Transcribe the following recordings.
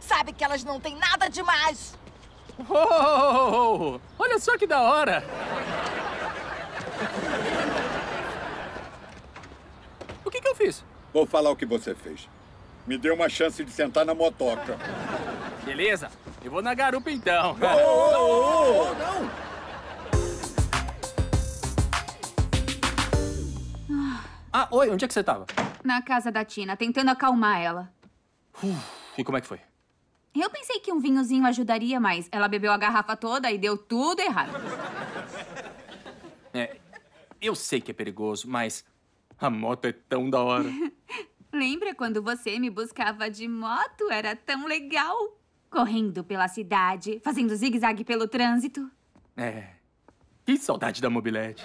sabe que elas não têm nada demais. Oh, Olha só que da hora! O que, que eu fiz? Vou falar o que você fez. Me deu uma chance de sentar na motoca. Beleza? Eu vou na garupa então. Oh, oh, oh, oh, oh não! Ah, oi, onde é que você tava? Na casa da Tina, tentando acalmar ela. E como é que foi? Eu pensei que um vinhozinho ajudaria, mas ela bebeu a garrafa toda e deu tudo errado. É, eu sei que é perigoso, mas a moto é tão da hora. Lembra quando você me buscava de moto? Era tão legal. Correndo pela cidade, fazendo zigue-zague pelo trânsito. É, que saudade da mobilete.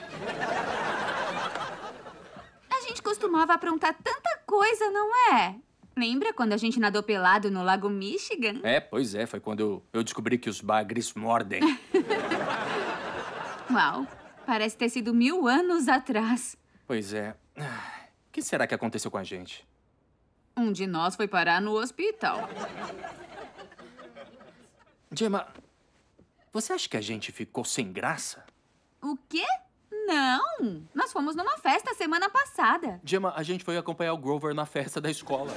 A gente costumava aprontar tanta coisa, não é? Lembra quando a gente nadou pelado no Lago Michigan? É, pois é. Foi quando eu, descobri que os bagres mordem. Uau, parece ter sido mil anos atrás. Pois é. O que será que aconteceu com a gente? Um de nós foi parar no hospital. Gemma, você acha que a gente ficou sem graça? O quê? Não! Nós fomos numa festa semana passada. Gemma, a gente foi acompanhar o Grover na festa da escola.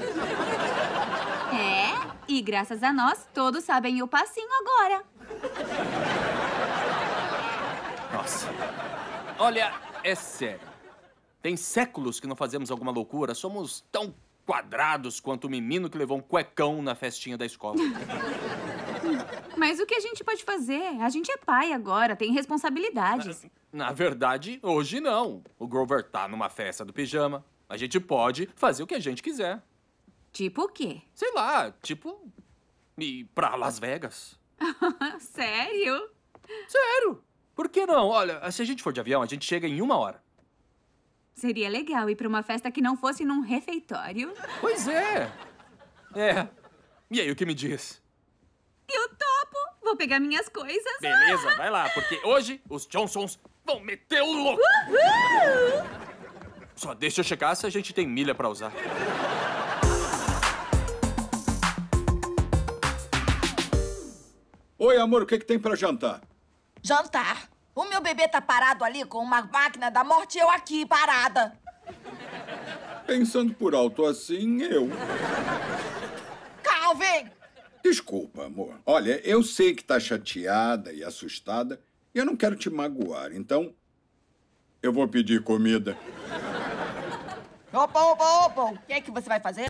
É, e graças a nós, todos sabem o passinho agora. Nossa. Olha, é sério. Tem séculos que não fazemos alguma loucura. Somos tão quadrados quanto o menino que levou um cuecão na festinha da escola. Mas o que a gente pode fazer? A gente é pai agora, tem responsabilidades. Na, verdade, hoje não. O Grover tá numa festa do pijama. A gente pode fazer o que a gente quiser. Tipo o quê? Sei lá, tipo. ir pra Las Vegas. Sério? Sério? Por que não? Olha, se a gente for de avião, a gente chega em uma hora. Seria legal ir para uma festa que não fosse num refeitório. Pois é. É. E aí, o que me diz? Vou pegar minhas coisas. Beleza, vai lá, porque hoje os Johnsons vão meter o louco. Uhul! Só deixa eu checar se a gente tem milha pra usar. Oi, amor, o que, que tem pra jantar? Jantar? O meu bebê tá parado ali com uma máquina da morte e eu aqui, parada. Pensando por alto assim, eu. Desculpa, amor. Olha, eu sei que tá chateada e assustada e eu não quero te magoar, então. Eu vou pedir comida. Opa, opa, opa! O que é que você vai fazer?